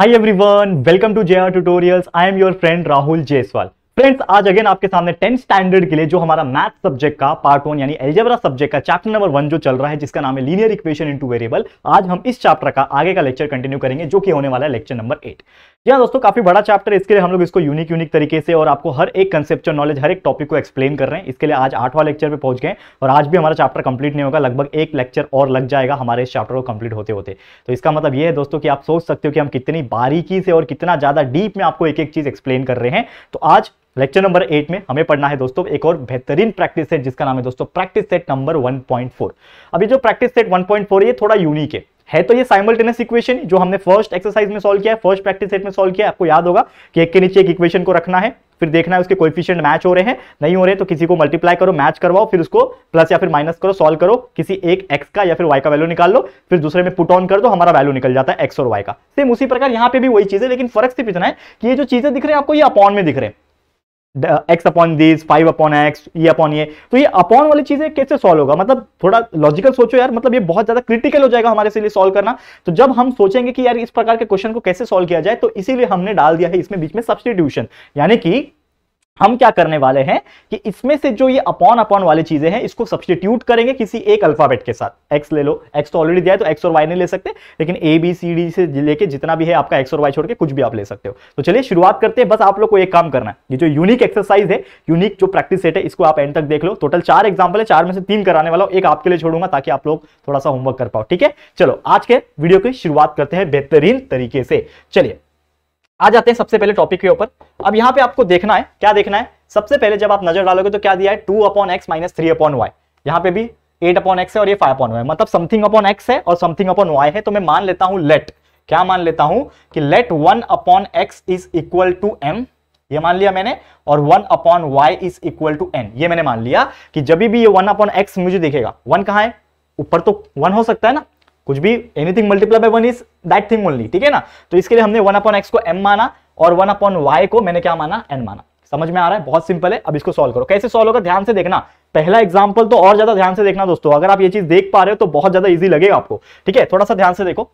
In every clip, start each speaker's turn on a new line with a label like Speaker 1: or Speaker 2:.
Speaker 1: Hi everyone welcome to JR tutorials I am your friend Rahul Jaiswal friends आज again आपके सामने tenth standard के लिए जो हमारा मैथ सब्जेक्ट का पार्ट वन यानी एल्जेब्रा सब्जेक्ट का चैप्टर नंबर वन जो चल रहा है जिसका नाम है लीनियर इक्वेशन इनटू वेरिएबल आज हम इस चैप्टर का आगे का लेक्चर कंटिन्यू करेंगे जो कि होने वाला है लेक्चर नंबर एट जी हाँ दोस्तों काफी बड़ा चैप्टर इसके लिए हम लोग इसको यूनिक यूनिक तरीके से और आपको हर एक कंसेप्चुअल नॉलेज हर एक टॉपिक को एक्सप्लेन कर रहे हैं इसके लिए आज आठवां लेक्चर पे पहुंच गए और आज भी हमारा चैप्टर कंप्लीट नहीं होगा लगभग एक लेक्चर और लग जाएगा हमारे इस चैप्टर को कंप्लीट होते होते तो इसका मतलब यह है दोस्तों की आप सोच सकते हो कि हम कितनी बारीकी से और कितना ज्यादा डीप में आपको एक एक चीज एक्सप्लेन कर रहे हैं तो आज लेक्चर नंबर एट में हमें पढ़ना है दोस्तों एक और बेहतरीन प्रैक्टिस सेट जिसका नाम है दोस्तों प्रैक्टिस सेट नंबर वन अभी जो प्रैक्टिस सेट वन ये थोड़ा यूनिक है है तो ये साइमल्टेनियस इक्वेशन जो हमने फर्स्ट एक्सरसाइज में सॉल्व किया है फर्स्ट प्रैक्टिस सेट में सॉल्व किया आपको याद होगा कि एक के नीचे एक इक्वेशन को रखना है फिर देखना है उसके कोफिशियंट मैच हो रहे हैं नहीं हो रहे तो किसी को मल्टीप्लाई करो मैच करवाओ फिर उसको प्लस या फिर माइनस करो सॉल्व करो किसी एक एक्स का या फिर वाई का वैल्यू निकाल लो फिर दूसरे में पुट ऑन कर दो हमारा वैल्यू निकल जाता है एक्स और वाई का सेम उसी प्रकार यहाँ पे भी वही चीज है लेकिन फर्क सिर्फ इतना है कि ये जो चीजें दिख रही है आपको ये अपॉन में दिख रहे हैं X upon this five upon X ये अपॉन ये तो ये अपॉन वाली चीजें कैसे सॉल्व होगा मतलब थोड़ा लॉजिकल सोचो यार मतलब ये बहुत ज्यादा क्रिटिकल हो जाएगा हमारे लिए सॉल्व करना तो जब हम सोचेंगे कि यार इस प्रकार के क्वेश्चन को कैसे सॉल्व किया जाए तो इसीलिए हमने डाल दिया है इसमें बीच में सब्सटीट्यूशन यानी कि हम क्या करने वाले हैं कि इसमें से जो ये अपॉन अपॉन वाली चीजें हैं इसको सब्सटीट्यूट करेंगे किसी एक अल्फाबेट के साथ एक्स ले लो एक्स तो ऑलरेडी दिया है तो एक्स और वाई नहीं ले सकते लेकिन ए बी सी डी से लेके जितना भी है आपका एक्स और वाई छोड़ के कुछ भी आप ले सकते हो तो चलिए शुरुआत करते हैं बस आप लोग को एक काम करना है ये जो यूनिक एक्सरसाइज है यूनिक जो प्रैक्टिस सेट है इसको आप एंड तक देख लो टोटल चार एग्जाम्पल है चार में से तीन कराने वाला एक आपके लिए छोड़ूंगा ताकि आप लोग थोड़ा सा होमवर्क कर पाओ ठीक है चलो आज के वीडियो की शुरुआत करते हैं बेहतरीन तरीके से चलिए आ जाते हैं सबसे पहले टॉपिक के ऊपर अब यहाँ पे आपको देखना है क्या देखना है सबसे पहले जब आप नजर डालोगे तो क्या दिया है two upon x minus three upon Y यहाँ पे भी एट अपॉन एक्स है और ये फाइव अपॉन वाई मतलब समथिंग अपॉन एक्स है और समथिंग अपॉन वाई है तो मैं मान लेता हूँ लेट क्या मान लेता हूं कि let one upon X is equal to M ये मान लिया मैंने और one upon Y is equal to N ये मैंने मान लिया कि जब भी ये वन अपॉन एक्स मुझे दिखेगा वन कहाँ है ऊपर तो वन हो सकता है ना कुछ भी anything multiply by one is that thing only ठीक है ना तो इसके लिए हमने वन अपॉन एक्स को एम माना और वन अपॉन वाई को मैंने क्या माना एन माना समझ में आ रहा है बहुत सिंपल है अब इसको सॉल्व करो कैसे सॉल्व होगा ध्यान से देखना पहला एग्जाम्पल तो और ज्यादा ध्यान से देखना दोस्तों अगर आप ये चीज देख पा रहे हो तो बहुत ज्यादा ईजी लगेगा आपको ठीक है थोड़ा सा ध्यान से देखो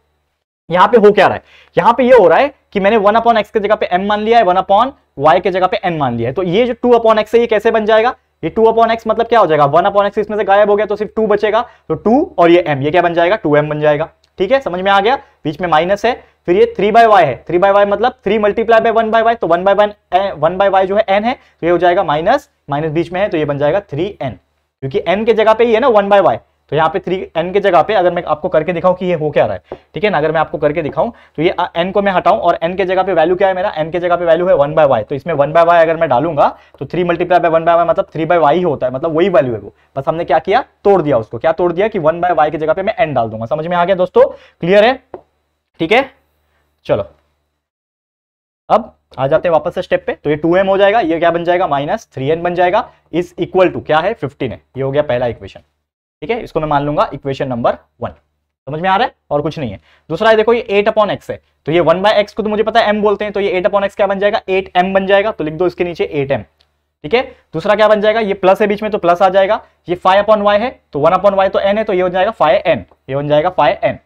Speaker 1: यहाँ पे हो क्या रहा है यहाँ पे ये हो रहा है कि मैंने वन अपॉन एक्स के जगह पे एम मान लिया है वन अपॉन वाई के जगह पे एन मान लिया है तो ये जो टू अपॉन एक्स है ये कैसे बन जाएगा ये टू अपॉन एक्स मतलब क्या हो जाएगा वन अपॉन एक्स इसमें से गायब हो गया तो सिर्फ टू बचेगा तो टू और ये एम ये क्या बन जाएगा टू एम बन जाएगा ठीक है समझ में आ गया बीच में माइनस है फिर ये थ्री बाय वाई है थ्री बाय वाई मतलब three multiply by one by Y तो one by one one by Y जो है एन है तो ये हो जाएगा माइनस माइनस बीच में है तो ये बन जाएगा थ्री एन क्योंकि एन के जगह पे ही है ना वन बाय वाई तो यहाँ पे थ्री एन के जगह पे अगर मैं आपको करके दिखाऊं कि ये हो क्या रहा है ठीक है ना अगर मैं आपको करके दिखाऊं तो ये एन को मैं हटाऊं और एन के जगह पे वैल्यू क्या है मेरा एन के जगह पे वैल्यू है वन बाय वाई तो इसमें वन बाय वाई अगर मैं डालूंगा तो three multiply by one by Y मतलब थ्री बाय वाई होता है मतलब वही वैल्यू है वो बस हमने क्या किया तोड़ दिया उसको क्या तोड़ दिया कि वन बाय वाई की जगह पे मैं एन डाल दूंगा समझ में आ गया दोस्तों क्लियर है ठीक है चलो अब आ जाते हैं वापस से स्टेप पे तो ये 2m हो जाएगा ये क्या बन जाएगा माइनस थ्री बन जाएगा इज इक्वल टू क्या है 15 है ये हो गया पहला इक्वेशन ठीक है इसको मैं मान लूंगा इक्वेशन नंबर वन समझ में आ रहा है और कुछ नहीं है दूसरा है देखो ये एट अपॉन एक्स है तो ये वन बाय एक्स को तो मुझे पता है एम बोलते हैं तो ये एट अपॉन एक्स क्या बन जाएगा एट एम बन जाएगा तो लिख दो इसके नीचे एट एम ठीक है दूसरा क्या बन जाएगा ये प्लस है बीच में तो प्लस आ जाएगा ये फाइव अपॉन वाई है तो वन अपॉन वाई तो एन है तो ये बन जाएगा फाइव एन ये बन जाएगा five N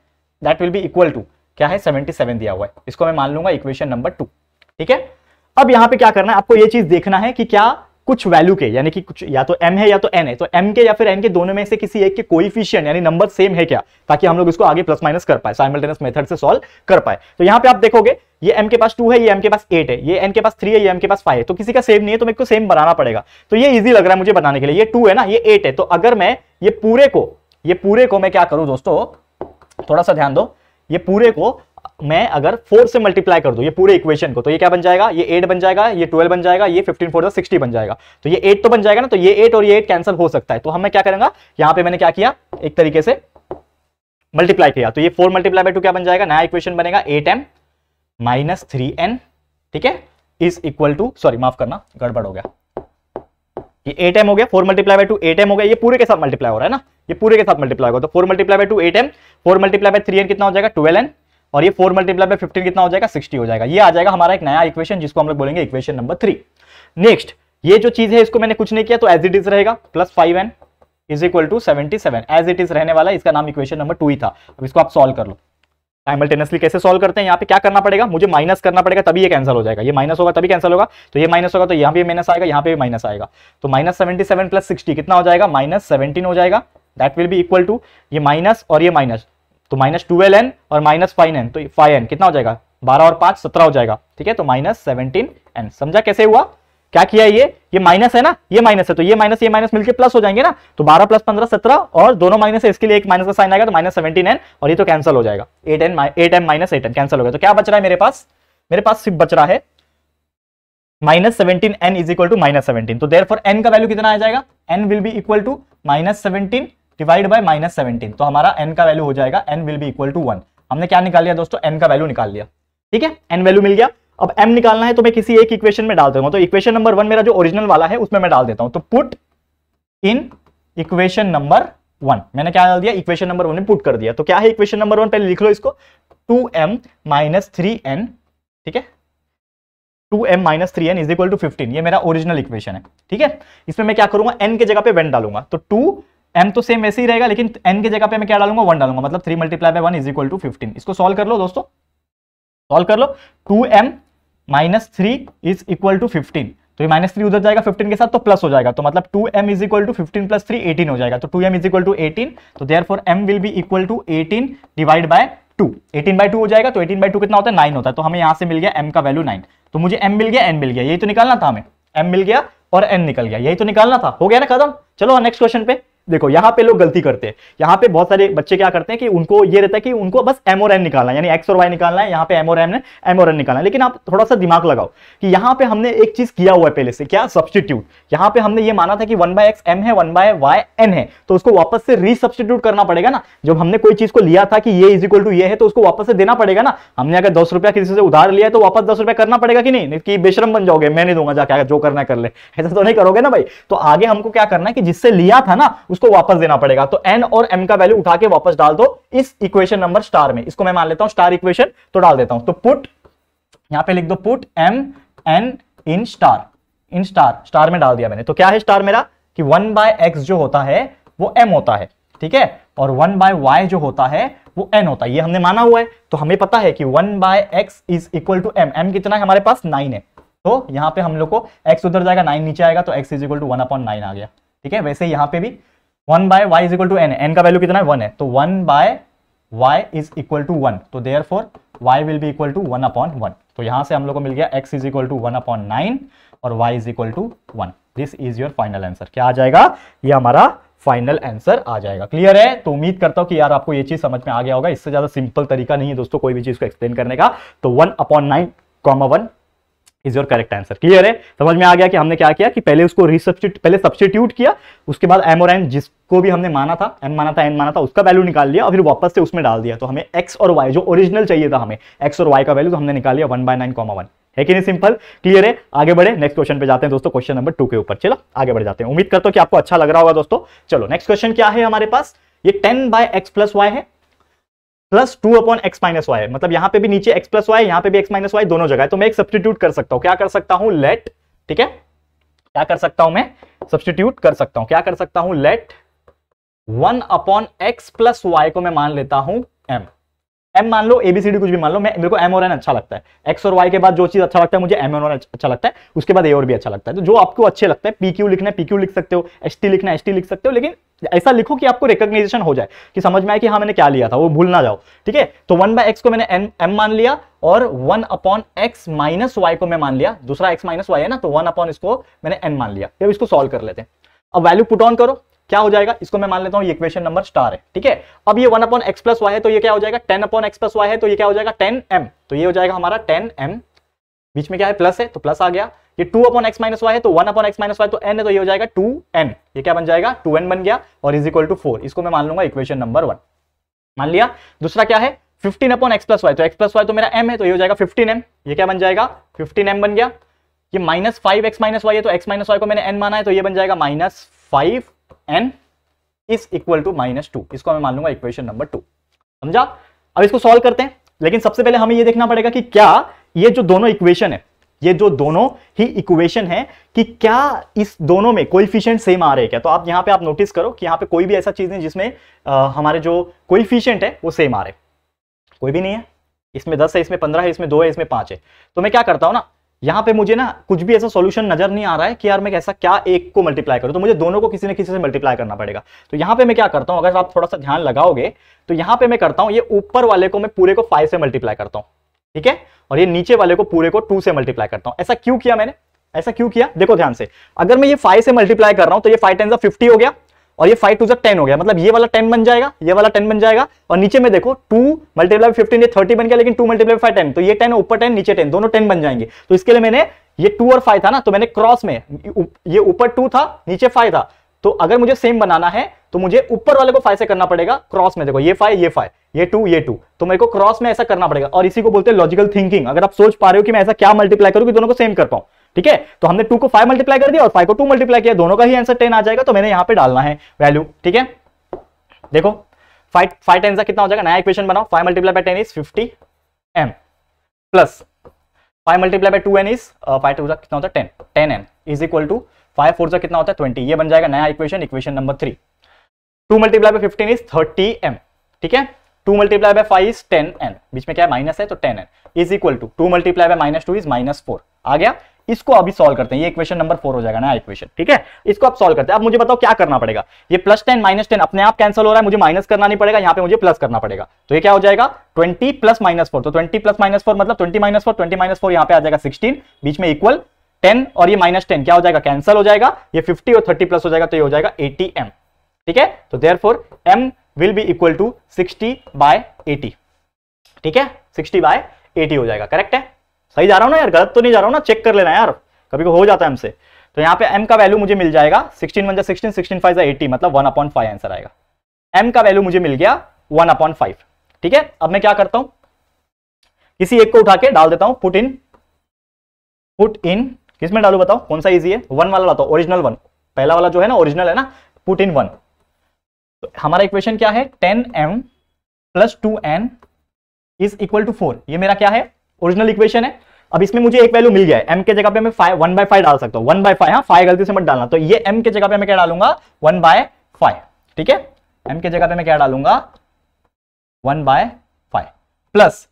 Speaker 1: that will be equal to क्या है सेवेंटी सेवन दिया हुआ है इसको मैं मान लूंगा इक्वेशन नंबर टू ठीक है अब यहाँ पे क्या करना है आपको ये चीज देखना है कि क्या कुछ वैल्यू के यानी कि कुछ या तो m है या तो n है तो m के या फिर n के दोनों में से किसी एक के कोइफिशियंट यानी नंबर सेम है क्या ताकि हम लोग इसको आगे प्लस माइनस कर पाए साइमल्टेनियस मेथड से सॉल्व कर पाए तो यहां पे आप देखोगे ये m के पास टू है ये m के पास एट है ये n के पास थ्री है ये m के पास फाइव है तो किसी का सेम नहीं है तो मेरे को सेम बनाना पड़ेगा तो ये इजी लग रहा है मुझे बनाने के लिए ये टू है ना ये एट है तो अगर मैं ये पूरे को ये पूरे को मैं क्या करूं दोस्तों थोड़ा सा ध्यान दो ये पूरे को मैं अगर फोर से मल्टीप्लाई कर दू ये पूरे इक्वेशन को तो ये क्या बन जाएगा ये एट बन जाएगा ये ट्वेल्व बन जाएगा ये फिफ्टीन फोर सिक्सटी बन जाएगा तो ये एट तो बन जाएगा ना तो ये एट और ये एट कैंसिल हो सकता है तो हमें क्या करेंगे यहां पर मैंने क्या किया एक तरीके से मल्टीप्लाई किया तो ये फोर मल्टीप्लाई बाई टू क्या बन जाएगा नया इक्वेशन बनेगा eight M minus three N ठीक है इज इक्वल टू सॉरी माफ करना गड़बड़ हो गया ये एट एम हो गया four multiply by two eight M हो गया ये पूरे के साथ मल्टीप्लाई हो रहा है ना ये पूरे के साथ मल्टीप्लाई होगा तो four multiply by two eight M four multiply by three N कितना हो जाएगा ट्वेल्व एन और ये फोर मल्टीप्लाई बाई फिफ्टीन कितना हो जाएगा सिक्सटी हो जाएगा ये आ जाएगा हमारा एक नया इक्वेशन जिसको हम लोग बोलेंगे इक्वेशन नंबर थ्री नेक्स्ट ये जो चीज है इसको मैंने कुछ नहीं किया तो एज इट इज रहेगा plus five N is equal to seventy seven as it is रहने वाला इसका नाम इक्वेशन नंबर टू ही था अब इसको आप सॉल्व कर लो साइमल्टेनियसली कैसे सॉल्व करते हैं यहाँ पे क्या करना पड़ेगा मुझे माइनस करना पड़ेगा तभी ये कैंसिल हो जाएगा ये माइनस होगा तभी कैंसिल होगा तो ये माइनस होगा तो यहाँ पे माइनस आएगा यहाँ पे भी माइनस आएगा तो minus seventy seven plus sixty कितना हो जाएगा माइनस सेवनटीन हो जाएगा दैट विल भी इक्वल टू ये माइनस और ये माइनस तो माइनस ट्वेल्व एन और माइनस फाइव एन तो फाइव एन कितना हो जाएगा बारह और पांच सत्रह हो जाएगा ठीक है तो माइनस सेवनटीन एन समझा कैसे हुआ क्या किया ये ये माइनस है ना ये माइनस है तो ये माइनस ये माइनस मिलकर प्लस हो जाएंगे ना तो बारह प्लस पंद्रह सत्रह और दोनों माइनस है इसके लिए एक माइनस का साइन आएगा तो माइनस सेवनटीन एन और ये तो कैंसिल हो जाएगा eight N eight N minus eight N cancel हो गया तो क्या बच रहा है मेरे पास मेरे पास सिर्फ बच रहा है minus seventeen N is equal to minus seventeen तो देर फॉर एन का वैल्यू कितना आ जाएगा N will be equal to minus seventeen divide by minus seventeen तो हमारा एन का वैल्यू हो जाएगा N will be equal to one हमने क्या निकाल लिया दोस्तों एन का वैल्यू निकाल लिया ठीक है एन वैल्यू मिल गया अब एम निकालना है तो मैं किसी एक इक्वेशन में डाल देता तो इक्वेशन नंबर वन मेरा जो ओरिजिनल वाला है उसमें मैं डाल देता हूं तो put in equation number one मैंने क्या डाल दिया इक्वेशन नंबर वन में पुट कर दिया तो क्या है इक्वेशन नंबर वन पहले लिख लो इसको two M minus three N ठीक है two M minus three N is equal to fifteen ये मेरा ओरिजिनल इक्वेशन है ठीक है इसमें मैं क्या करूंगा एन के जगह पे वन डालूंगा तो टू एम तो सेम ऐसे ही रहेगा लेकिन एन की जगह पे मैं क्या डालूंगा वन डालूंगा मतलब three multiply by one is equal to fifteen इसको सॉल्व कर लो दोस्तों सॉल्व कर लो two M minus three is equal to fifteen तो ये माइनस थ्री उधर जाएगा फिफ्टीन के साथ तो प्लस हो जाएगा तो मतलब two M is equal to fifteen plus three eighteen हो जाएगा तो two M is equal to eighteen तो therefore M will be equal to eighteen divide by two eighteen by two हो जाएगा तो एटीन बाई टू कितना होता है नाइन होता है तो हमें यहाँ से मिल गया एम का वैल्यू नाइन तो मुझे एम मिल गया एन मिल गया यही तो निकालना था हमें एम मिल गया और एन निकल गया यही तो निकालना था हो गया ना खत्म चलो नेक्स्ट क्वेश्चन पे देखो यहाँ पे लोग गलती करते हैं यहाँ पे बहुत सारे बच्चे क्या करते हैं कि उनको ये रहता है कि उनको बस एम और एन निकालना है यानी एक्स और वाई निकालना है यहाँ पे एम और एम ने एम और एन निकालना है लेकिन आप थोड़ा सा दिमाग लगाओ कि यहाँ पे हमने एक चीज किया हुआ है पहले से क्या सब्सटीट्यूट यहाँ पे हमने ये माना था कि वन बाय एक्स एम है वन बाय वाई एन है तो उसको वापस से रीसब्सटीट्यूट करना पड़ेगा ना जब हमने कोई चीज को लिया था कि ये इज इक्वल टू ये है तो उसको वापस से देना पड़ेगा ना हमने अगर दस रुपया किसी से उधार लिया तो वापस दस रुपया करना पड़ेगा कि नहीं कि बेश्रम बन जाओगे मैं नहीं दूंगा जाके जो करना कर ले ऐसा तो नहीं करोगे ना भाई तो आगे हमको क्या करना है कि जिससे लिया था ना उसको वापस देना पड़ेगा तो एन और एम का वैल्यू उठा के वापस डाल दो इस इक्वेशन नंबर स्टार में इसको मैं मान लेता हूं स्टार इक्वेशन तो डाल देता हूं तो पुट यहां पे लिख दो put M N in star in star star में डाल दिया मैंने तो क्या है स्टार मेरा कि वन बाय एक्स जो होता है वो एम होता है ठीक है और वन बाय वाई जो होता है वो एन होता है ये हमने माना हुआ है तो हमें पता है कि one by X is equal to M M कितना है हमारे पास नाइन है तो यहां पे हम लोग को एक्स उधर जाएगा नाइन नीचे आएगा तो X is equal to one upon nine आ गया ठीक है वैसे यहां पे भी one by Y is equal to N N का वैल्यू कितना है वन है तो one by Y is equal to one तो there four Y will be equal to one upon one तो यहां से हम लोग को मिल गया X is equal to one upon nine और Y is equal to one this is your final answer क्या आ जाएगा ये हमारा फाइनल आंसर आ जाएगा क्लियर है तो उम्मीद करता हूं कि यार आपको ये चीज समझ में आ गया होगा इससे ज्यादा सिंपल तरीका नहीं है दोस्तों कोई भी चीज को एक्सप्लेन करने का तो one upon nine comma one is your correct answer clear है समझ में आ गया कि हमने क्या किया कि पहले उसको रिसब्स्टिट्यूट पहले सब्सटीट्यूट किया उसके बाद एम और एन जिसको भी हमने माना था एम माना था एन माना था उसका वैल्यू निकाल लिया और फिर वापस से उसमें डाल दिया तो हमें एक्स और वाई जो ओरिजिनल चाहिए था हमें एक्स और वाई का वैल्यू तो हमने निकाल लिया one by nine comma one है कि नहीं सिंपल क्लियर है आगे बढ़े नेक्स्ट क्वेश्चन पे जाते हैं दोस्तों क्वेश्चन नंबर टू के ऊपर चलो आगे बढ़ जाते हैं उम्मीद करता हूँ कि आपको अच्छा लग रहा होगा दोस्तों चलो नेक्स्ट क्वेश्चन क्या है हमारे पास ये ten by x plus y है plus two upon x minus y मतलब यहाँ पे भी नीचे एक्स प्लस वाई यहाँ पे भी एक्स माइनस वाई दोनों जगह है तो मैं एक सब्सटीट्यूट कर सकता हूँ क्या कर सकता हूँ लेट ठीक है क्या कर सकता हूं मैं सब्सटीट्यूट कर सकता हूं क्या कर सकता हूं let one upon x plus y को मैं मान लेता हूं एम एम मान लो एबीसीडी कुछ भी मान लो मैं मेरे को एम और एन अच्छा लगता है एक्स और वाई के बाद जो चीज अच्छा लगता है मुझे एम और एन अच्छा लगता है उसके बाद ए और भी अच्छा लगता है तो जो आपको अच्छे लगता है पी क्यू लिखना है पी क्यू लिख सकते हो एस टी लिखना है एस टी लिख सकते हो लेकिन ऐसा लिखो कि आपको रिकॉग्निशन हो जाए कि समझ में आए कि हाँ मैंने क्या लिया था वो भूल ना जाओ ठीक है तो वन बाय एक्स को मैंने एम एम मान लिया और one upon x minus y को मैं मान लिया दूसरा एक्स माइनस वाई है ना तो वन अपॉन इसको मैंने एन मान लिया अब इसको सॉल्व कर लेते हैं अब वैल्यू पुट ऑन करो क्या हो जाएगा इसको मैं मान लेता हूं इक्वेशन नंबर स्टार है ठीक है अब ये one upon x plus y है तो ये क्या हो जाएगा ten upon x plus y है तो ये क्या हो जाएगा टेन एम तो ये हो जाएगा हमारा टेन एम बीच में क्या है प्लस है तो प्लस आ गया ये two upon x minus y है तो one upon x minus y तो एन है तो ये हो जाएगा टू एन ये क्या बन जाएगा टू एन बन गया और इज इक्वल टू फोर इसको मैं मान लूंगा इक्वेशन नंबर वन मान लिया दूसरा क्या है fifteen upon x plus y तो एक्स प्लस वाई तो मेरा एम है तो ये हो जाएगा फिफ्टीन एम ये क्या बन जाएगा फिफ्टीन एम बन गया ये minus five x minus y है तो एक्स माइनस वाई को मैंने एन माना है तो ये बन जाएगा minus five N is equal to minus two इसको मैं मान लूंगा इक्वेशन नंबर टू समझा अब इसको सॉल्व करते हैं लेकिन सबसे पहले हमें यह देखना पड़ेगा कि क्या ये जो दोनों इक्वेशन है ये जो दोनों ही इक्वेशन है कि क्या इस दोनों में कोइफिशियंट सेम आ रहे हैं क्या तो आप यहां पे आप नोटिस करो कि यहां पे कोई भी ऐसा चीज नहीं जिसमें आ, हमारे जो कोइफिशियंट है वो सेम आ रहे कोई भी नहीं है इसमें दस है इसमें पंद्रह है इसमें दो है इसमें पांच है तो मैं क्या करता हूं ना यहां पे मुझे ना कुछ भी ऐसा सॉल्यूशन नजर नहीं आ रहा है कि यार मैं ऐसा क्या एक को मल्टीप्लाई करूं तो मुझे दोनों को किसी न किसी से मल्टीप्लाई करना पड़ेगा तो यहां पे मैं क्या करता हूं अगर आप थोड़ा सा ध्यान लगाओगे तो यहां पे मैं करता हूं ये ऊपर वाले को मैं पूरे को फाइव से मल्टीप्लाई करता हूं ठीक है और ये नीचे वाले को पूरे को टू से मल्टीप्लाई करता हूं ऐसा क्यों किया मैंने ऐसा क्यों किया देखो ध्यान से अगर मैं ये फाइव से मल्टीप्लाई कर रहा हूं तो ये फाइव टेन फिफ्टी हो गया और ये फाइव टू जब टेन हो गया मतलब ये वाला टेन बन जाएगा ये वाला टेन बन जाएगा और नीचे में देखो टू मल्टीप्लाई फिफ्टीन ये थर्टी बन गया लेकिन टू मल्टीप्लाई फाइव टेन तो ये टेन ऊपर टेन नीचे टेन दोनों टेन बन जाएंगे तो इसके लिए मैंने ये टू और फाइव था ना तो मैंने क्रॉस में ये ऊपर टू था नीचे फाइव था तो अगर मुझे सेम बनाना है तो मुझे ऊपर वाले को फाइव से करना पड़ेगा क्रॉस में देखो ये फाइव ये फाइव ये टू ये टू तो मेरे को क्रॉस में ऐसा करना पड़ेगा और इसी को बोलते हैं लॉजिकल थिंकिंग अगर आप सोच पा रहे हो कि मैं ऐसा क्या मल्टीप्लाई करूं कि दोनों को सेम कर पाऊं ठीक है तो हमने टू को फाइव मल्टीप्लाई कर दिया और फाइव को टू मल्टीप्लाई किया दोनों का ही आंसर टेन आ जाएगा तो मैंने यहां पर डालना है वैल्यू ठीक है देखो फाइव फाइव टेन का कितना हो जाएगा नया इक्वेशन बनाओ five multiply by ten is fifty m plus five multiply by two n is five two का कितना होता है ten ten n is equal to five four का कितना होता है ट्वेंटी ये बन जाएगा नया equation equation number three two multiply by fifteen is thirty m ठीक है two multiply by five is ten n बीच में क्या है माइनस है तो ten n is equal to two multiply by minus two is minus four आ गया इसको अभी सॉल्व करते हैं ये इक्वेशन नंबर फोर हो जाएगा ना इक्वेशन ठीक है इसको आप सॉल्व करते हैं अब मुझे बताओ क्या करना पड़ेगा ये प्लस टेन माइनस टेन अपने आप कैंसिल हो रहा है मुझे माइनस करना नहीं पड़ेगा यहाँ पे मुझे प्लस करना पड़ेगा तो ये क्या हो जाएगा ट्वेंटी प्लस माइनस फोर तो ट्वेंटी प्लस माइनस फोर मतलब twenty minus four twenty minus four यहाँ पे आ जाएगा सिक्सटीन बीच में इक्वल टेन और ये माइनस टेन क्या हो जाएगा कैंसिल हो जाएगा ये फिफ्टी और थर्टी प्लस हो जाएगा तो ये हो जाएगा एटी एम ठीक है तो there therefore m will be equal to sixty by eighty ठीक है सिक्सटी बाय एटी हो जाएगा करेक्ट है सही जा रहा हूँ ना यार गलत तो नहीं जा रहा हूँ ना चेक कर लेना यार कभी को हो जाता है हमसे तो यहाँ पे m का वैल्यू मुझे मिल जाएगा 16 वन जा सिक्सटीन सिक्सटीन फाइव एटी मतलब वन अपॉइंट फाइव आंसर आएगा m का वैल्यू मुझे मिल गया वन अपॉइंट फाइव ठीक है अब मैं क्या करता हूँ किसी एक को उठा के डाल देता हूँ पुट इन पुट इन किस में डालू बताओ कौन सा इजी है वन वाला लाता हूँ ओरिजिनल वन पहला वाला जो है ना ओरिजिनल है ना पुट इन वन तो हमारा इक्वेशन क्या है ten m plus two n is equal to four ये मेरा क्या है ओरिजिनल इक्वेशन है अब इसमें मुझे एक वैल्यू मिल गया है एम के जगह पे मैं फाइव वन बाय फाइव डाल सकता हूँ वन बाय फाइव हाँ फाइव गलती से मत डालना तो ये एम के जगह पे मैं क्या डालूंगा वन बाय फाइव ठीक है एम के जगह पे मैं क्या डालूंगा one by five plus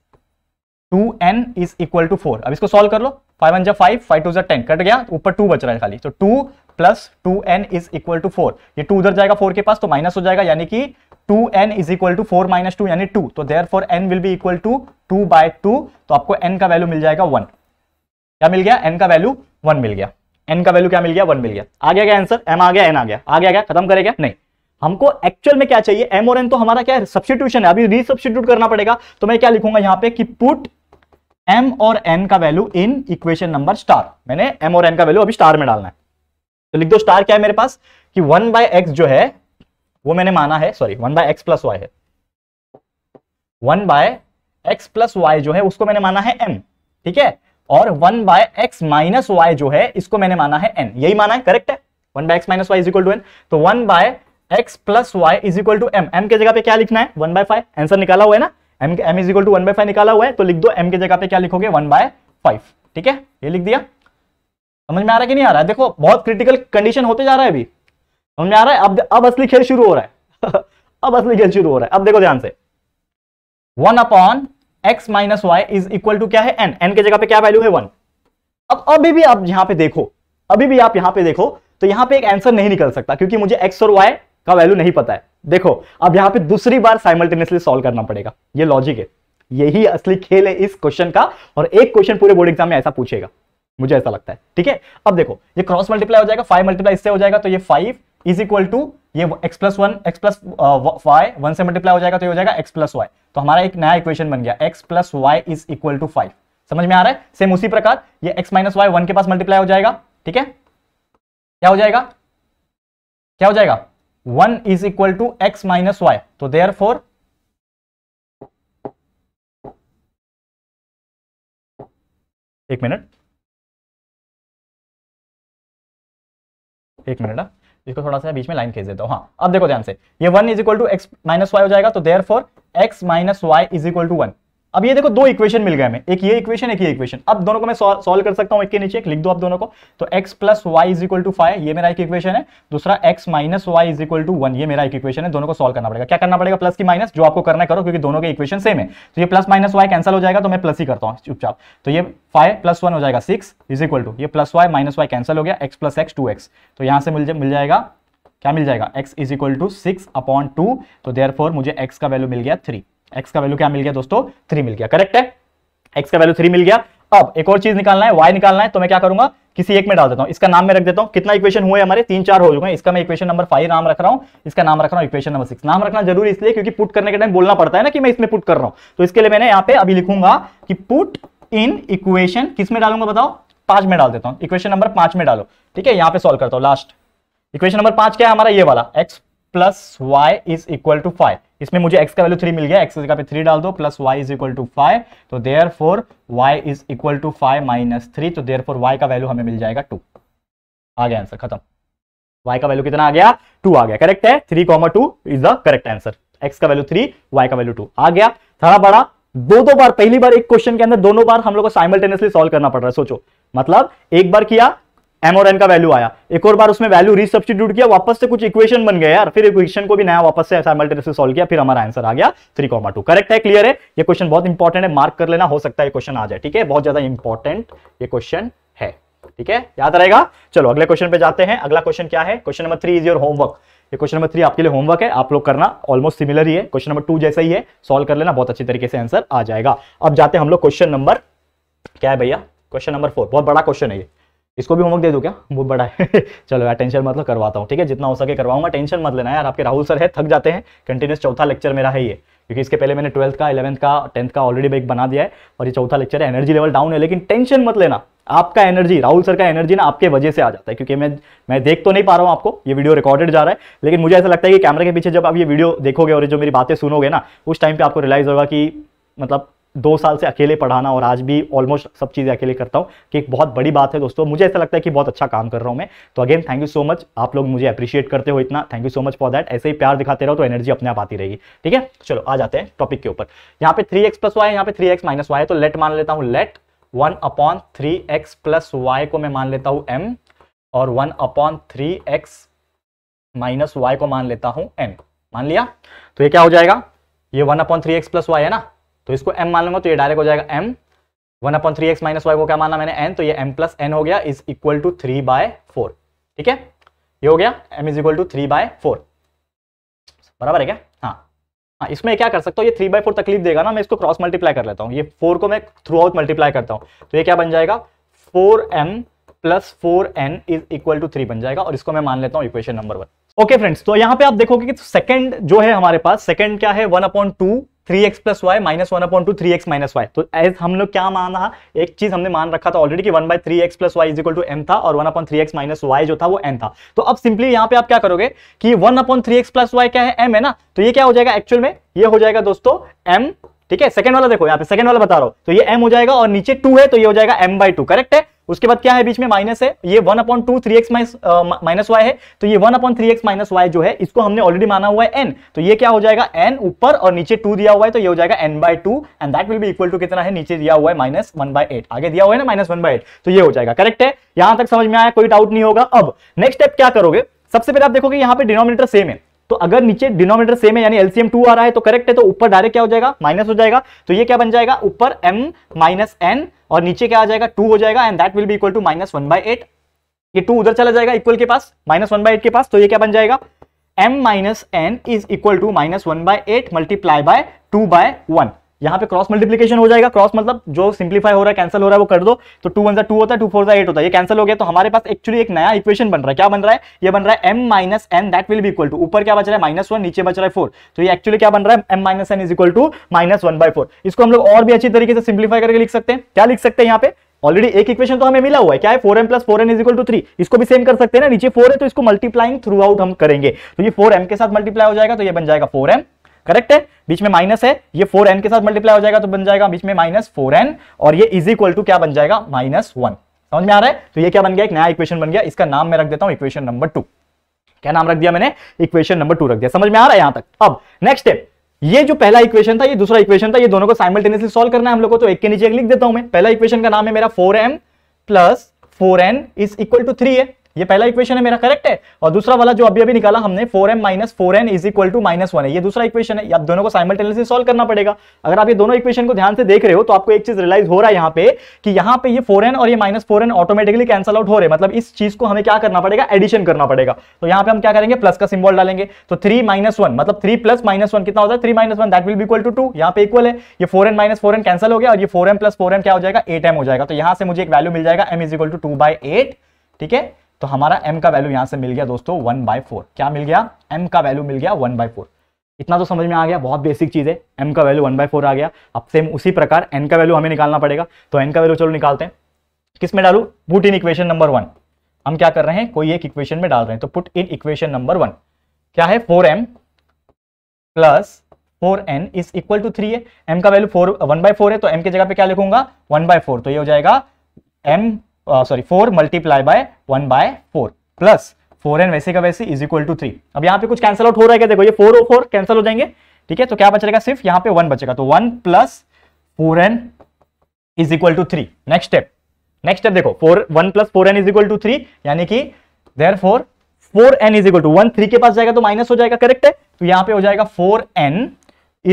Speaker 1: two n is equal to four अब इसको सॉल्व कर लो फाइव वन जा फाइव फाइव टू जा टेन कट गया ऊपर टू बच रहा है खाली तो two plus two n is equal to four ये टू उधर जाएगा फोर के पास तो माइनस हो जाएगा यानी कि two n is equal to four minus two यानी टू तो देर therefore n will be equal to two by two तो आपको एन का वैल्यू मिल जाएगा वन क्या मिल गया एन का वैल्यू वन मिल गया एन का वैल्यू क्या मिल गया वन मिल गया आ गया क्या आंसर एम आ गया एन आ गया आ गया क्या खत्म करेगा नहीं हमको एक्चुअल में क्या चाहिए एम और एन तो हमारा क्या है सब्सटीट्यूशन है अभी रीसब्सटीट्यूट करना पड़ेगा तो मैं क्या लिखूंगा यहाँ पे कि पुट एम और एन का value in equation number star मैंने एम और एन का वैल्यू अभी स्टार में डालना है तो लिख दो स्टार क्या है मेरे पास कि वन बाय एक्स जो है वो मैंने माना है sorry one by x plus y है one by x plus y जो है उसको मैंने माना है एम ठीक है और one by x minus y जो है इसको मैंने माना है एन यही माना है करेक्ट है one by x minus y is equal to n तो one by x plus y is equal to M m के जगह पे क्या लिखना है वन बाय फाइव आंसर निकाला हुआ है ना m m is equal to one by five निकाला हुआ है तो लिख दो एम के जगह पे क्या लिखोगे वन बाय फाइव ठीक है ये लिख दिया समझ में आ रहा है कि नहीं आ रहा है देखो बहुत क्रिटिकल कंडीशन होते जा रहा है अभी समझ में आ रहा है अब अब असली खेल शुरू हो रहा है अब असली खेल शुरू हो रहा है अब देखो ध्यान से one upon x minus y is equal to क्या है एन एन के जगह पे क्या वैल्यू है वन अब अभी भी आप यहां पे देखो अभी भी आप यहां पे देखो तो यहां पे एक आंसर नहीं निकल सकता क्योंकि मुझे एक्स और वाई का वैल्यू नहीं पता है देखो अब यहाँ पे दूसरी बार साइमल्टेनियसली सॉल्व करना पड़ेगा ये लॉजिक है यही असली खेल है इस क्वेश्चन का और एक क्वेश्चन पूरे बोर्ड एग्जाम में ऐसा पूछेगा मुझे ऐसा लगता है ठीक है अब देखो ये क्रॉस मल्टीप्लाई हो जाएगा फाइव मल्टीप्लाई इससे हो जाएगा तो ये फाइव इज इक्वल टू ये x plus one x plus y one से मल्टीप्लाई हो जाएगा तो ये हो जाएगा एक्स प्लस वाई तो हमारा एक नया इक्वेशन बन गया x plus y is equal to five समझ में आ रहा है सेम उसी प्रकार ये एक्स माइनस वाई वन के पास मल्टीप्लाई हो जाएगा ठीक है क्या हो जाएगा क्या हो जाएगा one is equal to x minus y तो देयर फोर एक मिनट एक मिनट हाँ। इसको थोड़ा सा बीच में लाइन खींच देता हूँ हाँ अब देखो ध्यान से ये one is equal to x minus y हो जाएगा तो therefore x minus y is equal to one अब ये देखो दो इक्वेशन मिल गए हमें एक ये इक्वेशन एक ये इक्वेशन अब दोनों को मैं सॉल्व कर सकता हूँ एक के नीचे एक लिख दो आप दोनों को तो x plus y is equal to five ये मेरा एक इक्वेशन है दूसरा x minus y is equal to one ये मेरा एक इक्वेशन है दोनों को सॉल्व करना पड़ेगा क्या करना पड़ेगा प्लस की माइनस जो आपको करना करो क्योंकि दोनों के इक्वेशन सेम है तो ये प्लस माइनस वाई कैंसिल हो जाएगा तो मैं प्लस ही करता हूँ चुपचाप तो ये फाइव प्लस वन हो जाएगा सिक्स इज इक्वल टू ये plus y minus y cancel हो गया x plus x two x तो यहाँ से मिल जाएगा क्या मिल जाएगा x is equal to six upon two तो देयर मुझे x का वैल्यू मिल गया थ्री एक्स का वैल्यू क्या मिल गया दोस्तों थ्री मिल गया करेक्ट है एक्स का वैल्यू थ्री मिल गया अब एक और चीज निकालना है वाई निकालना है तो मैं क्या करूंगा किसी एक में डाल देता हूं इसका नाम मैं रख देता हूं कितना इक्वेशन हुए हमारे तीन चार हो चुके हैं इसका मैं इक्वेशन नंबर फाइव नाम रख रहा हूं इसका नाम रख रहा हूं इक्वेशन नंबर सिक्स नाम रखना जरूरी इसलिए क्योंकि पुट करने के टाइम बोलना पड़ता है ना कि मैं इसमें पुट कर रहा हूं तो इसके लिए मैंने यहां पर अभी लिखूंगा कि पुट इन इक्वेशन किस में डालूंगा बताओ पांच में डाल देता हूं इक्वेशन नंबर पांच में डालो ठीक है यहाँ पे सॉल्व करता हूं लास्ट इक्वेशन नंबर पांच क्या है हमारा ये वाला x plus y is equal to five इसमें मुझे x का वैल्यू थ्री मिल गया x जगह पे थ्री डाल दो plus y is equal to five तो there four y is equal to five minus three तो देयर फोर वाई का वैल्यू हमें मिल जाएगा टू आ गया आंसर खत्म y का वैल्यू कितना आ गया टू आ गया करेक्ट है three comma two is the correct answer x का वैल्यू थ्री y का वैल्यू टू आ गया थोड़ा बड़ा दो दो बार पहली बार एक क्वेश्चन के अंदर दोनों बार हम लोग को साइमल्टेनियसली सॉल्व करना पड़ रहा है सोचो मतलब एक बार किया एम और एन का वैल्यू आया एक और बार उसमें वैल्यू रिसब्स्टिट्यूट किया वापस से कुछ इक्वेशन बन गया यार फिर इक्वेशन को भी नया वापस से साइमल्टेनियसली सॉल्व किया फिर हमारा आंसर आ गया थ्री कॉमा टू करेक्ट है क्लियर है ये क्वेश्चन बहुत इंपॉर्टेंट है मार्क कर लेना हो सकता है क्वेश्चन आ जाए ठीक है बहुत ज्यादा इंपॉर्टेंट ये क्वेश्चन है ठीक है याद रहेगा चलो अगले क्वेश्चन पे जाते हैं अगला क्वेश्चन क्या है question number three is your homework ये क्वेश्चन नंबर थ्री आपके लिए होमवर्क है आप लोग करना ऑलमोस्ट सिमिलर ही है क्वेश्चन नंबर टू जैसा ही है सॉल्व कर लेना बहुत अच्छी तरीके से आंसर आ जाएगा अब जाते हैं हम लोग क्वेश्चन नंबर क्या है भैया क्वेश्चन नंबर फोर बहुत बड़ा क्वेश्चन है ये इसको भी होमवर्क दे दो क्या वो बड़ा है चलो यार टेंशन मतलब करवाता हूँ ठीक है जितना हो सके करवाऊंगा टेंशन मत लेना यार आपके राहुल सर है थक जाते हैं कंटिन्यूस चौथा लेक्चर मेरा है ये क्योंकि इसके पहले मैंने ट्वेल्थ का इलेवंथ का टेंथ का ऑलरेडी बैक बना दिया है और ये चौथा लेक्चर है एनर्जी लेवल डाउन है लेकिन टेंशन मत लेना आपका एनर्जी राहुल सर का एनर्जी ना आपके वजह से आ जाता है क्योंकि मैं मैं देख तो नहीं पा रहा हूँ आपको ये वीडियो रिकॉर्डेड जा रहा है लेकिन मुझे ऐसा लगता है कि कैमरे के पीछे जब आप ये वीडियो देखोगे और जो मेरी बातें सुनोगे ना उस टाइम पे आपको रिलाइज होगा कि मतलब दो साल से अकेले पढ़ाना और आज भी ऑलमोस्ट सब चीज़ें अकेले करता हूँ कि एक बहुत बड़ी बात है दोस्तों मुझे ऐसा लगता है कि बहुत अच्छा काम कर रहा हूँ मैं तो again thank you so much आप लोग मुझे अप्रिशिएट करते हो इतना thank you so much for that ऐसे ही प्यार दिखाते रहो तो एनर्जी अपने आप आती रहेगी ठीक है चलो आ जाते हैं टॉपिक के ऊपर यहाँ पे थ्री एक्स प्लस वाई यहाँ पे थ्री एक्स माइनस वाई तो लेट मान लेता हूँ let one upon three x plus y को मैं मान लेता हूँ एम और one upon three x minus y को मान लेता हूँ एम मान लिया तो ये क्या हो जाएगा ये one upon three x plus y है ना तो इसको एम मान लूंगा तो ये डायरेक्ट हो जाएगा m one upon three x minus y को क्या माना मैंने एन तो ये एम प्लस एन हो गया is equal to three by four ठीक है ये हो गया m is equal to three by four बराबर है क्या हाँ हाँ इसमें क्या कर सकता हूँ ये थ्री बाय फोर तकलीफ देगा ना मैं इसको क्रॉस मल्टीप्लाई कर लेता हूँ ये फोर को मैं थ्रू आउट मल्टीप्लाई करता हूँ तो ये क्या बन जाएगा four m plus four n is equal to three बन जाएगा और इसको मैं मान लेता हूँ equation number one okay friends तो यहाँ पे आप देखोगे कि सेकंड जो है हमारे पास सेकंड क्या है one upon two three x plus y minus one upon two three x minus y तो एज हम लोग क्या माना रहा एक चीज हमने मान रखा था ऑलरेडी कि one by three x plus y is equal to m था और one upon three x minus y जो था वो एन था तो अब सिंपली यहाँ पे आप क्या करोगे कि one upon three x plus y क्या है एम है ना तो ये क्या हो जाएगा एक्चुअल में ये हो जाएगा दोस्तों एम ठीक है सेकंड वाला देखो यहाँ पे सेकंड वाला बता रहा हूँ तो ये एम हो जाएगा और नीचे टू है तो ये हो जाएगा एम बाई टू करेक्ट है उसके बाद क्या है बीच में माइनस है ये one upon two three x minus y है तो ये one upon three x minus y जो है इसको हमने ऑलरेडी माना हुआ है एन तो ये क्या हो जाएगा एन ऊपर और नीचे टू दिया हुआ है तो ये हो जाएगा n by two and that will भी इक्वल टू कितना है नीचे दिया हुआ है माइनस वन बाय एट आगे दिया हुआ है ना माइनस वन बाय एट तो ये हो जाएगा करेक्ट है यहां तक समझ में आया कोई डाउट नहीं होगा अब नेक्स्ट स्टेप क्या करोगे सबसे पहले आप देखोगे यहाँ पे डिनोमिनेटर सेम है तो अगर नीचे डिनोमीटर सेम है यानी एलसीएम टू आ रहा है तो करेक्ट है तो ऊपर डायरेक्ट क्या हो जाएगा माइनस हो जाएगा तो ये क्या बन जाएगा ऊपर एम माइनस एन और नीचे क्या आ जाएगा टू हो जाएगा एंड दैट विल भी equal to minus one by eight ये टू उधर चला जाएगा इक्वल के पास माइनस वन बाई एट के पास तो ये क्या बन जाएगा m minus n is equal to minus one by eight multiply by two by one यहाँ पे क्रॉस मल्टीप्लीकेशन हो जाएगा क्रॉस मतलब जो सिंप्लीफाई हो रहा है कैंसिल हो रहा है वो कर दो तो टू वन टू होता है टू फोर एट होता है ये कैंसिल हो गया तो हमारे पास एक्चुअली एक नया इक्वेशन बन रहा है क्या बन रहा है ये बन रहा है m minus n that will भी इक्वल टू ऊपर क्या बच रहा है माइनस वन नीचे बच रहा है फोर तो ये एक्चुअली क्या बन रहा है m minus n is equal to minus one by four इसको हम लोग और भी अच्छी तरीके से सिंप्लीफाई करके लिख सकते हैं क्या लिख सकते हैं यहाँ पे ऑलरेडी एक इक्वेशन तो हमें मिला हुआ है क्या है four m plus four n is equal to three इसको भी सेम कर सकते हैं ना नीचे फोर है तो इसको मल्टीप्लाइंग थ्रू आउट हम करेंगे तो ये फोर एम के साथ मल्टीप्लाई हो जाएगा तो ये बन जाएगा फोर एम करेक्ट है बीच में माइनस है ये फोर एन के साथ मल्टीप्लाई हो जाएगा तो बन जाएगा बीच में माइनस फोर एन और ये इज इक्वल टू क्या बन जाएगा माइनस वन समझ में आ रहा है तो ये क्या बन गया एक नया इक्वेशन बन गया इसका नाम मैं रख देता हूं इक्वेशन नंबर टू क्या नाम रख दिया मैंने इक्वेशन नंबर टू रख दिया समझ में आ रहा है यहां तक अब नेक्स्ट स्टेप ये जो पहला इक्वेशन था ये दूसरा इक्वेशन था ये दोनों को साइमल्टेनियसली सॉल्व करना है हम लोग को तो एक के नीचे एक लिख देता हूं मैं पहला इक्वेशन का नाम है मेरा four m plus four n is equal to three है ये पहला इक्वेशन है मेरा करेक्ट है और दूसरा वाला जो अभी अभी निकाला हमने four m minus four n is equal to minus one है ये दूसरा इक्वेशन है आप दोनों को साइमल्टेनियसली सॉल्व करना पड़ेगा अगर आप ये दोनों इक्वेशन को ध्यान से देख रहे हो तो आपको एक चीज रिलाइज हो रहा है यहाँ पे कि यहाँ पे फोर एन और ये minus four automatically cancel out हो रहे मतलब इस चीज को हमें क्या करना पड़ेगा एडिशन करना पड़ेगा तो यहाँ पे हम क्या करेंगे प्लस का सिंबल डालेंगे तो थ्री माइनस वन मतलब थ्री प्लस माइनस वन कितना होता है three minus one that will equal to two यहाँ पे इक्वल है ये four n minus four n cancel हो गया और ये four n plus four n क्या हो जाएगा एट एम हो जाएगा तो यहाँ से मुझे एक वैल्यू मिल जाएगा m is equal to two by eight ठीक है तो हमारा m का वैल्यू यहां से मिल गया दोस्तों वन बाय फोर क्या मिल गया m का वैल्यू मिल गया वन बाय फोर इतना तो समझ में आ गया बहुत बेसिक चीज़ है m का वैल्यू वन बाय फोर आ गया अब सेम उसी प्रकार n का वैल्यू हमें निकालना पड़ेगा तो n का वैल्यू चलो निकालते हैं किस में डालू put in equation number one हम क्या कर रहे हैं कोई एक इक्वेशन में डाल रहे हैं तो put in equation number one क्या है four m plus four n is equal to three है एम का value four one by four है तो एम की जगह पे क्या लिखूंगा वन बाय फोर तो ये हो जाएगा m sorry four multiply by one by four plus four n वैसे का वैसे इज इक्वल टू थ्री अब यहाँ पे कुछ कैंसिल आउट हो रहा है क्या देखो ये फोर फोर कैंसिल हो जाएंगे ठीक है तो क्या बचेगा सिर्फ यहाँ पे वन बचेगा तो one plus four n is equal to three next step next step देखो four one plus four n is equal to three यानी कि there four four n is equal to one three के पास जाएगा तो minus हो जाएगा correct है तो यहाँ पे हो जाएगा four n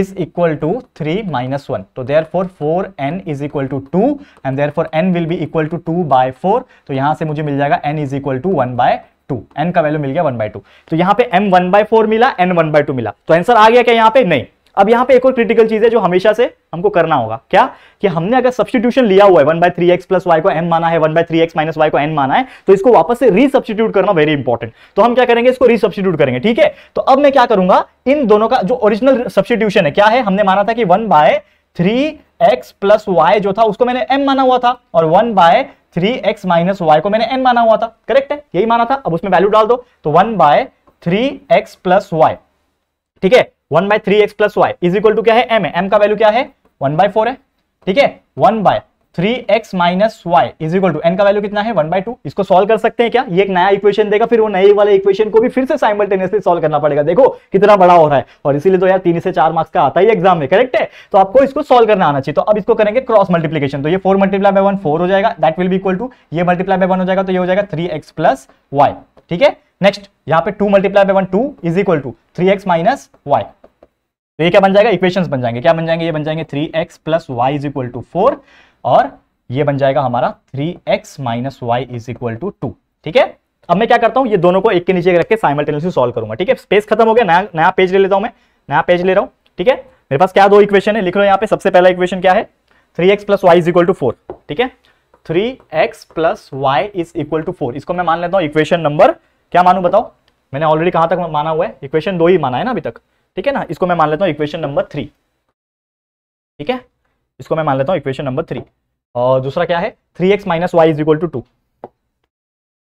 Speaker 1: is equal to three minus one तो there four four n is equal to two and there four n will be equal to two by four तो यहां से मुझे मिल जाएगा n is equal to one by two n का value मिल गया वन बाय टू तो यहाँ पे एम वन बाय फोर मिला एन वन बाय टू मिला तो आंसर आ गया क्या यहाँ पे नहीं अब यहां पे एक और क्रिटिकल चीज है जो हमेशा से हमको करना होगा क्या कि हमने अगर सब्सटीट्यूशन लिया हुआ है one by three x plus y को एम माना है one by three x minus y को एन माना है तो इसको वापस से रीसब्सटीट्यूट करना वेरी इंपॉर्टेंट तो हम क्या करेंगे इसको रीसब्सटीट्यूट करेंगे ठीक है तो अब मैं क्या करूंगा इन दोनों का जो ओरिजिनल सब्सटीट्यूशन है क्या है हमने माना था कि one by three x plus y जो था उसको मैंने एम माना हुआ था और one by three x minus y को मैंने एन माना हुआ था करेक्ट है यही माना था अब उसमें वैल्यू डाल दो तो one by three x plus y ठीक है one by three x plus y is equal to क्या है एम है एम का वैल्यू क्या है वन बाय फोर है ठीक है one by three x minus y is equal to n का वैल्यू कितना है वन बाय टू इसको सॉल्व कर सकते हैं क्या ये एक नया इक्वेशन देगा फिर वो नए वाले इक्वेशन को भी फिर से साइमल्टेनियसली सॉल्व करना पड़ेगा देखो कितना बड़ा हो रहा है और इसीलिए तो यार तीन से चार मार्क्स का आता ही एग्जाम में करेक्ट है तो आपको इसको सॉल्व करना आना चाहिए तो अब इसको करेंगे क्रॉस मल्टीप्लीकेशन तो ये four multiply by one four हो जाएगा दैट विल भी इक्वल टू ये मल्टीप्लाई बाय वन हो जाएगा तो ये हो जाएगा थ्री एक्स प्लस वाई ठीक है नेक्स्ट यहाँ पे two multiply by one two is equal to three x minus y तो ये क्या बन जाएगा इक्वेशंस बन जाएंगे क्या बन जाएंगे ये बन जाएंगे three x plus y is equal to four और ये बन जाएगा हमारा three x minus y is equal to two ठीक है अब मैं क्या करता हूँ ये दोनों को एक के नीचे रख के साइमल्टेनियसली सॉल्व करूंगा ठीक है स्पेस खत्म हो गया नया नया पेज ले लेता हूँ मैं नया पेज ले रहा हूँ ठीक है मेरे पास क्या दो इक्वेशन है लिख लो यहाँ पे सबसे पहला इक्वेशन क्या है three x plus y is equal to four ठीक है three x plus y is equal to four इसको मैं मान लेता हूँ इक्वेशन नंबर क्या मानू बताओ मैंने ऑलरेडी कहां तक माना हुआ है इक्वेशन दो ही माना है ना अभी तक ठीक है ना इसको मैं मान लेता हूँ इक्वेशन नंबर थ्री ठीक है इसको मैं मान लेता हूँ इक्वेशन नंबर थ्री और दूसरा क्या है three x minus y is equal to two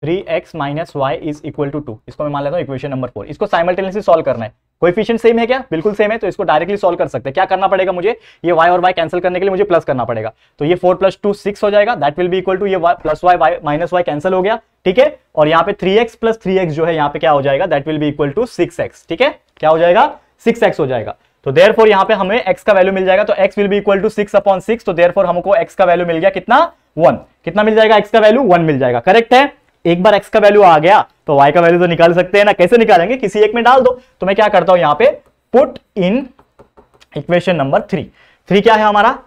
Speaker 1: three x minus y is equal to two इसको मैं मान लेता हूँ इक्वेशन नंबर फोर इसको साइमल्टेनियसली सॉल्व करना है कोएफिशिएंट सेम है क्या बिल्कुल सेम है तो इसको डायरेक्टली सॉल्व कर सकते हैं क्या करना पड़ेगा मुझे ये वाई और वाई कैंसिल करने के लिए मुझे प्लस करना पड़ेगा तो ये फोर प्लस टू सिक्स हो जाएगा दैट विल भी इक्वल टू ये plus y y minus y cancel हो गया ठीक है और यहाँ पे three x plus three x जो है यहाँ पे क्या हो जाएगा दैट विल भी इक्वल टू सिक्स एक्स ठीक है क्या हो जाएगा सिक्स एक्स हो जाएगा तो देर फोर यहां पर हमें एक्स का वैल्यू मिल जाएगा तो एक्स विल भी equal to six upon six तो देर फोर हमको एक्स का वैल्यू मिल गया कितना वन कितना मिल जाएगा एक्स का वैल्यू वन मिल जाएगा करेक्ट है एक बार एक्स का वैल्यू आ गया तो वाई का वैल्यू तो निकाल सकते हैं ना कैसे निकालेंगे किसी एक में डाल दो तो मैं क्या करता हूं यहां पर put in equation number three three क्या है हमारा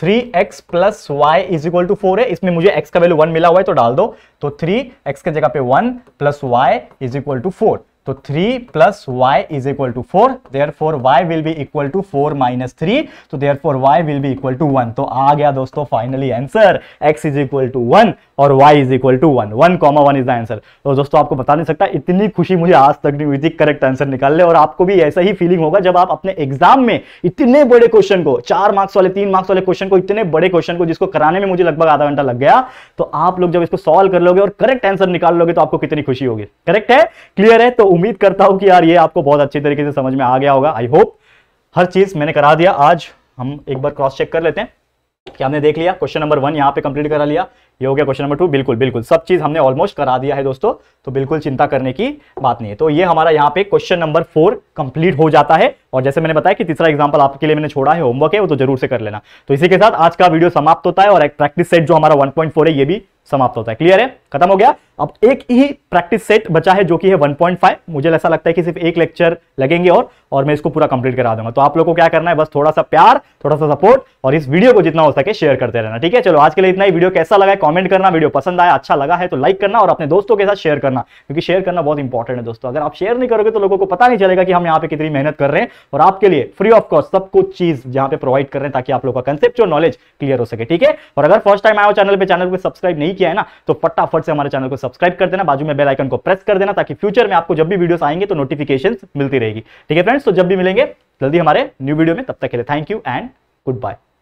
Speaker 1: three x plus y is equal to four है इसमें मुझे x का वैल्यू वन मिला हुआ है तो डाल दो तो थ्री एक्स के जगह पे one plus y is equal to four तो three plus y is equal to four there four Y will be equal to four minus three तो there four Y will be equal to one तो आ गया दोस्तों finally answer x is equal to one और y is equal to one one comma one is the answer तो दोस्तों आपको बता नहीं सकता इतनी खुशी मुझे आज तक नहीं हुई थी करेक्ट आंसर निकालने और आपको भी ऐसा ही फीलिंग होगा जब आप अपने एग्जाम में इतने बड़े क्वेश्चन को चार मार्क्स वाले तीन मार्क्स वाले क्वेश्चन को इतने बड़े क्वेश्चन को जिसको कराने में मुझे लगभग आधा घंटा लग गया तो आप लोग जब इसको सॉल्व कर लोगे और करेक्ट आंसर निकाल लोगे तो आपको कितनी खुशी होगी करेक्ट है क्लियर है तो उम्मीद करता हूं कि यार ये आपको बहुत अच्छी तरीके से समझ में आ गया होगा आई होप हर चीज मैंने करा दिया आज हम एक बार क्रॉस चेक कर लेते हैं कि हमने देख लिया क्वेश्चन नंबर वन यहाँ पे कंप्लीट करा लिया ये हो गया क्वेश्चन नंबर टू बिल्कुल बिल्कुल सब चीज़ हमने ऑलमोस्ट करा दिया है दोस्तों तो बिल्कुल चिंता करने की बात नहीं है तो ये हमारा यहाँ पे क्वेश्चन नंबर फोर कंप्लीट हो जाता है और जैसे मैंने बताया कि तीसरा एग्जाम्पल आपके लिए मैंने छोड़ा है होमवर्क है वो तो जरूर से कर लेना तो इसी के साथ आज का वीडियो समाप्त होता है और एक प्रैक्टिस सेट जो हमारा वन है ये भी समाप्त होता है क्लियर है खत्म हो गया अब एक ही प्रैक्टिस सेट बचा है जो कि है 1.5 मुझे ऐसा लगता है कि सिर्फ एक लेक्चर लगेंगे और और मैं इसको पूरा कंप्लीट करा दूंगा तो आप लोग को क्या करना है बस थोड़ा सा प्यार थोड़ा सा सपोर्ट और इस वीडियो को जितना हो सके शेयर करते रहना ठीक है चलो आज के लिए इतना ही वीडियो कैसा लगा कमेंट करना वीडियो पसंद आया अच्छा लगा है तो लाइक करना और अपने दोस्तों के साथ शेयर करना क्योंकि शेयर करना बहुत इंपॉर्टेंट है दोस्तों अगर आप शेयर नहीं करोगे तो लोगों को पता नहीं चलेगा कि हम यहाँ पे कितनी मेहनत कर रहे हैं और आपके लिए फ्री ऑफ कॉस्ट सब कुछ चीज यहाँ पे प्रोवाइड कर रहे हैं ताकि आप लोगों का कंसेप्ट और नॉलेज क्लियर हो सके ठीक है और अगर फर्स्ट टाइम आया चैनल पर चैनल को सब्सक्राइब नहीं किया है ना तो फटाफट से हमारे चैनल को सब्सक्राइब कर देना बाजू में बेलाइकन को प्रेस कर देना ताकि फ्यूचर में आपको जब भी वीडियो आएंगे तो नोटिफिकेशन मिलती रहेगी ठीक है फ्रेंड्स तो जब भी मिलेंगे जल्दी हमारे न्यू वीडियो में तब तक के लिए thank you and good bye